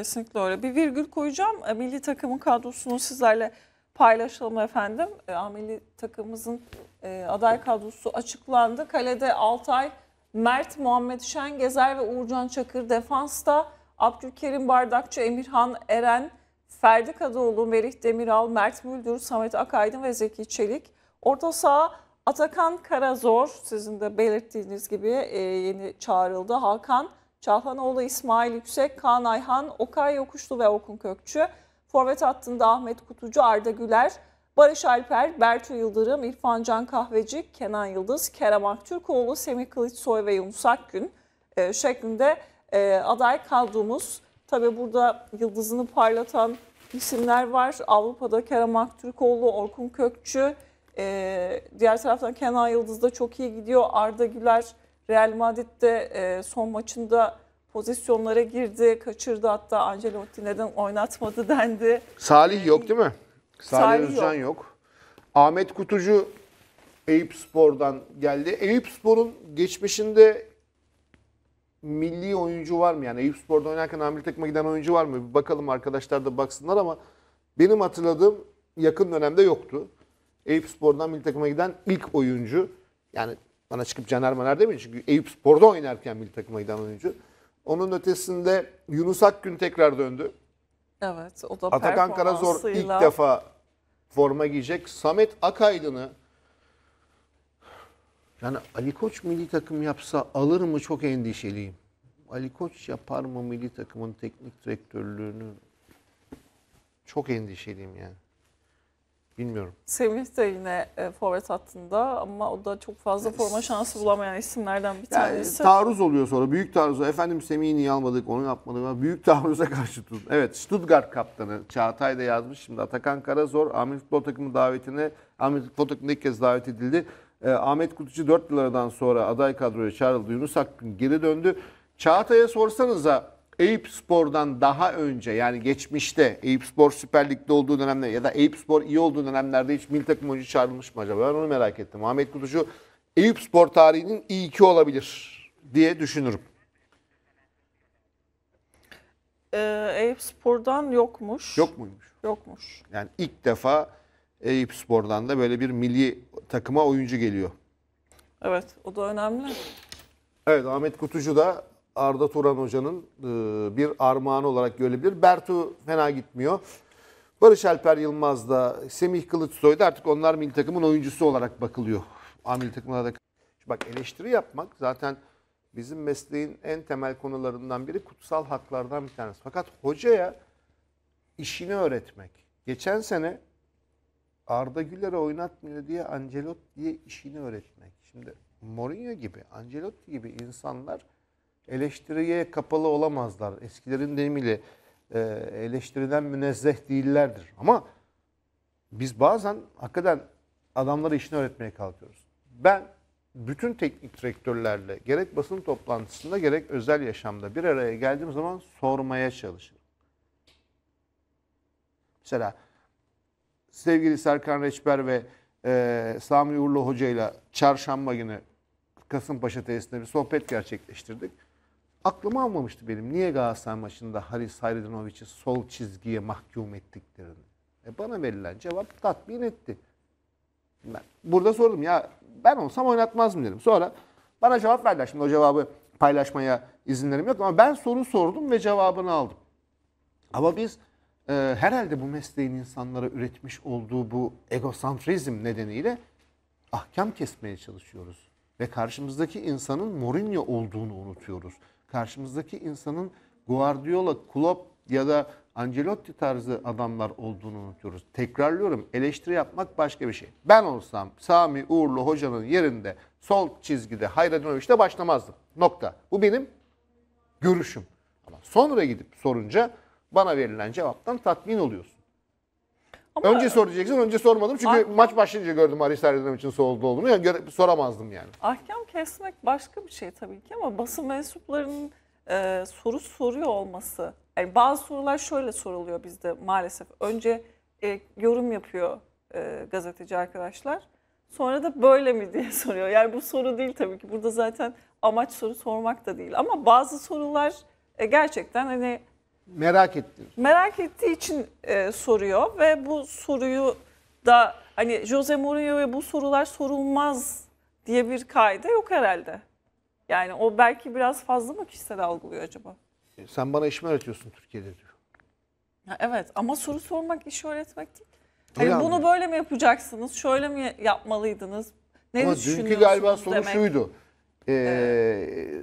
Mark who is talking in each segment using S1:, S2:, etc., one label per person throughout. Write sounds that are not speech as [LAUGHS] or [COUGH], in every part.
S1: Kesinlikle öyle. Bir virgül koyacağım. E, milli takımın kadrosunu sizlerle paylaşalım efendim. E, milli takımımızın e, aday kadrosu açıklandı. Kalede Altay, Mert, Muhammed Şen, Gezer ve Uğurcan Çakır. Defansta Abdülkerim Bardakçı, Emirhan Eren, Ferdi Kadıoğlu, Merih Demiral, Mert Müldür, Samet Akaydın ve Zeki Çelik. Orta saha Atakan Karazor sizin de belirttiğiniz gibi yeni çağrıldı. Hakan Çağhanoğlu, İsmail Yüksek, Kaan Ayhan, Okay Yokuşlu ve Okun Kökçü. Forvet hattında Ahmet Kutucu, Arda Güler, Barış Alper, Bertu Yıldırım, İrfan Can Kahveci, Kenan Yıldız, Kerem Aktürkoğlu, Semih Kılıçsoy ve Yunus Akgün e, şeklinde e, aday kaldığımız. Tabi burada yıldızını parlatan isimler var. Avrupa'da Kerem Aktürkoğlu, Orkun Kökçü, e, diğer taraftan Kenan Yıldız da çok iyi gidiyor. Arda Güler, Real Madrid de e, son maçında pozisyonlara girdi, kaçırdı hatta Ancelotti neden oynatmadı dendi.
S2: Salih yok ee, değil mi? Salih, Salih Özcan yok. yok. Ahmet Kutucu Eyüp Spor'dan geldi. Eyüp Spor'un geçmişinde milli oyuncu var mı? Yani Eyüp Spor'da oynarken hamile takıma giden oyuncu var mı? Bir bakalım arkadaşlar da baksınlar ama benim hatırladığım yakın dönemde yoktu. Eyüp Spor'dan milli takıma giden ilk oyuncu. Yani bana çıkıp Caner Maner demeyin çünkü Eyüp Spor'da oynarken milli takım giden oyuncu. Onun ötesinde Yunus Akgün tekrar döndü.
S1: Evet o da Atakan Karazor ilk
S2: defa forma giyecek. Samet Akaydın'ı yani Ali Koç milli takım yapsa alır mı çok endişeliyim. Ali Koç yapar mı milli takımın teknik direktörlüğünü? Çok endişeliyim yani. Bilmiyorum.
S1: Semih de yine e, forvet hattında ama o da çok fazla forma şansı bulamayan isimlerden bir yani, tanesi. Taarruz
S2: oluyor sonra. Büyük taarruz. Efendim Semih'i niye almadık, onu yapmadık. Ama büyük taarruza [LAUGHS] karşı tut. Evet Stuttgart kaptanı Çağatay da yazmış. Şimdi Atakan Karazor Amir Futbol Takımı davetine, Amir Futbol Takımı'nda ilk kez davet edildi. E, Ahmet Kutucu 4 yıllardan sonra aday kadroya çağrıldı. Yunus Akgün geri döndü. Çağatay'a sorsanıza Eyüp Spor'dan daha önce yani geçmişte Eyüp Spor Süper Lig'de olduğu dönemde ya da Eyüp Spor iyi olduğu dönemlerde hiç milli takım oyuncu çağrılmış mı acaba? Ben onu merak ettim. Ahmet Kutucu Eyüp Spor tarihinin iyi iki olabilir diye düşünürüm.
S1: Ee, Eyüp Spor'dan yokmuş. Yok muymuş? Yokmuş.
S2: Yani ilk defa Eyüp Spor'dan da böyle bir milli takıma oyuncu geliyor.
S1: Evet o da önemli.
S2: Evet Ahmet Kutucu da Arda Turan Hoca'nın e, bir armağanı olarak görebilir. Bertu fena gitmiyor. Barış Alper Yılmaz da, Semih Kılıçsoy da artık onlar milli takımın oyuncusu olarak bakılıyor. A milli takımına da. Bak eleştiri yapmak zaten bizim mesleğin en temel konularından biri kutsal haklardan bir tanesi. Fakat hocaya işini öğretmek. Geçen sene Arda Güler'e oynatmıyor diye Ancelot diye işini öğretmek. Şimdi Mourinho gibi, Ancelotti gibi insanlar eleştiriye kapalı olamazlar. Eskilerin deyimiyle e, eleştiriden münezzeh değillerdir. Ama biz bazen hakikaten adamları işini öğretmeye kalkıyoruz. Ben bütün teknik direktörlerle gerek basın toplantısında gerek özel yaşamda bir araya geldiğim zaman sormaya çalışırım. Mesela sevgili Serkan Reçber ve e, Sami Uğurlu Hoca ile çarşamba günü Kasımpaşa tesisinde bir sohbet gerçekleştirdik. Aklıma almamıştı benim niye Galatasaray maçında Haris Hayridinovic'i sol çizgiye mahkum ettiklerini. E bana verilen cevap tatmin etti. Ben burada sordum ya ben olsam oynatmaz mı dedim. Sonra bana cevap verdiler. Şimdi o cevabı paylaşmaya izinlerim yok ama ben soru sordum ve cevabını aldım. Ama biz e, herhalde bu mesleğin insanlara üretmiş olduğu bu egosantrizm nedeniyle ahkam kesmeye çalışıyoruz. Ve karşımızdaki insanın Mourinho olduğunu unutuyoruz karşımızdaki insanın Guardiola, Klopp ya da Ancelotti tarzı adamlar olduğunu unutuyoruz. Tekrarlıyorum eleştiri yapmak başka bir şey. Ben olsam Sami Uğurlu hocanın yerinde sol çizgide Hayradinoviç'te başlamazdım. Nokta. Bu benim görüşüm. Ama sonra gidip sorunca bana verilen cevaptan tatmin oluyorsun. Ama önce soracaksın. Önce sormadım. Çünkü Ar maç başlayınca gördüm Aris Erdem için solda olduğunu. Yani göre, soramazdım yani.
S1: Ahkam kesmek başka bir şey tabii ki ama basın mensuplarının e, soru soruyor olması. Yani bazı sorular şöyle soruluyor bizde maalesef. Önce e, yorum yapıyor e, gazeteci arkadaşlar. Sonra da böyle mi [LAUGHS] diye soruyor. Yani bu soru değil tabii ki. Burada zaten amaç soru sormak da değil. Ama bazı sorular e, gerçekten hani
S2: merak ettim.
S1: Merak ettiği için e, soruyor ve bu soruyu da hani Jose Mourinho'ya bu sorular sorulmaz diye bir kaide yok herhalde. Yani o belki biraz fazla mı kişisel algılıyor acaba?
S2: E, sen bana iş mi öğretiyorsun Türkiye'de diyor.
S1: Ya evet ama soru sormak iş öğretmek değil. Hani bunu böyle mi yapacaksınız? Şöyle mi yapmalıydınız? Ne Ama dünkü galiba soru şuydu
S2: e,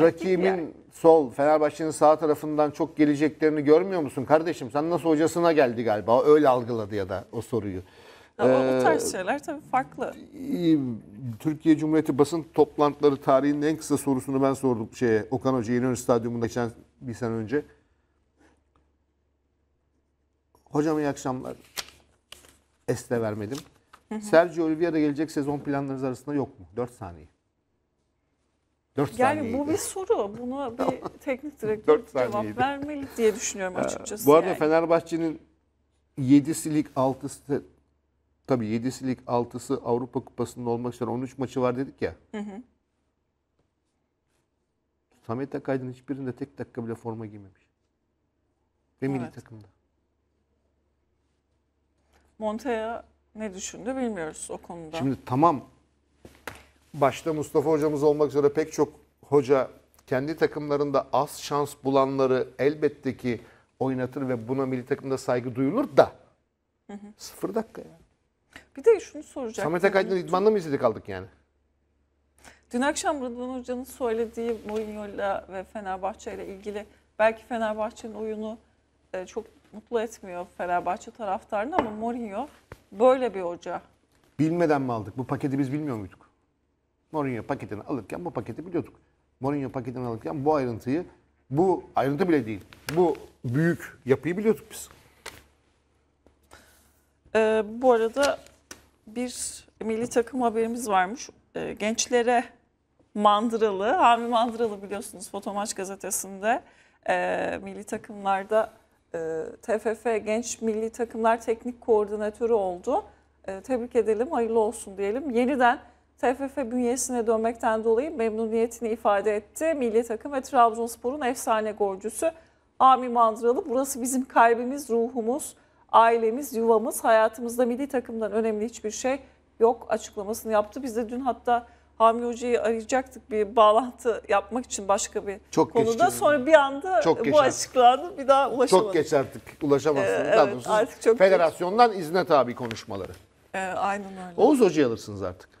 S2: rakimin yani. sol Fenerbahçe'nin sağ tarafından çok geleceklerini görmüyor musun kardeşim? Sen nasıl hocasına geldi galiba öyle algıladı ya da o soruyu. Ama ee, bu tarz
S1: şeyler tabii farklı.
S2: Türkiye Cumhuriyeti basın toplantıları tarihinin en kısa sorusunu ben sordum şeye Okan Hoca İnönü Stadyumunda geçen bir sene önce. Hocam iyi akşamlar. Este vermedim. Sergio Oliveira gelecek sezon planlarınız arasında yok mu? 4 saniye. 4 yani saniyeydi. bu bir
S1: soru. Buna bir [LAUGHS] teknik direktör cevap vermeli diye düşünüyorum ee, açıkçası. Bu arada yani.
S2: Fenerbahçe'nin 7'si lig 6'sı tabii 7'si 6'sı Avrupa Kupası'nda olmak üzere 13 maçı var dedik ya. Hı hı. Samet Akaydın hiçbirinde tek dakika bile forma giymemiş. Ve evet. takımda.
S1: Montaya ne düşündü bilmiyoruz o konuda.
S2: Şimdi tamam başta Mustafa hocamız olmak üzere pek çok hoca kendi takımlarında az şans bulanları elbette ki oynatır ve buna milli takımda saygı duyulur da hı hı. sıfır dakika ya.
S1: Bir de şunu soracağım. Samet Akaydın idmanla
S2: mı izledik kaldık yani?
S1: Dün akşam Rıdvan Hoca'nın söylediği Mourinho'yla ve Fenerbahçe ile ilgili belki Fenerbahçe'nin oyunu e, çok mutlu etmiyor Fenerbahçe taraftarını ama Mourinho böyle
S2: bir hoca. Bilmeden mi aldık? Bu paketi biz bilmiyor muyduk? Mourinho paketini alırken bu paketi biliyorduk. Mourinho paketini alırken bu ayrıntıyı, bu ayrıntı bile değil, bu büyük yapıyı biliyorduk biz. Ee, bu arada
S1: bir milli takım haberimiz varmış. Ee, gençlere Mandıralı, Hami Mandıralı biliyorsunuz Foto Maç gazetesinde e, milli takımlarda e, ee, TFF Genç Milli Takımlar Teknik Koordinatörü oldu. E, tebrik edelim, hayırlı olsun diyelim. Yeniden TFF bünyesine dönmekten dolayı memnuniyetini ifade etti. Milli takım ve Trabzonspor'un efsane golcüsü Ami Mandıralı. Burası bizim kalbimiz, ruhumuz, ailemiz, yuvamız. Hayatımızda milli takımdan önemli hiçbir şey yok açıklamasını yaptı. Biz de dün hatta Hami Hoca'yı arayacaktık bir bağlantı yapmak için başka bir Çok konuda. Geç Sonra bir anda çok bu açıklandı. Bir
S2: daha ulaşamadık. Çok geç artık ulaşamazsınız. Ee, evet, artık çok Federasyondan geç. izne tabi konuşmaları. Ee, aynen öyle. Oğuz Hoca'yı alırsınız artık.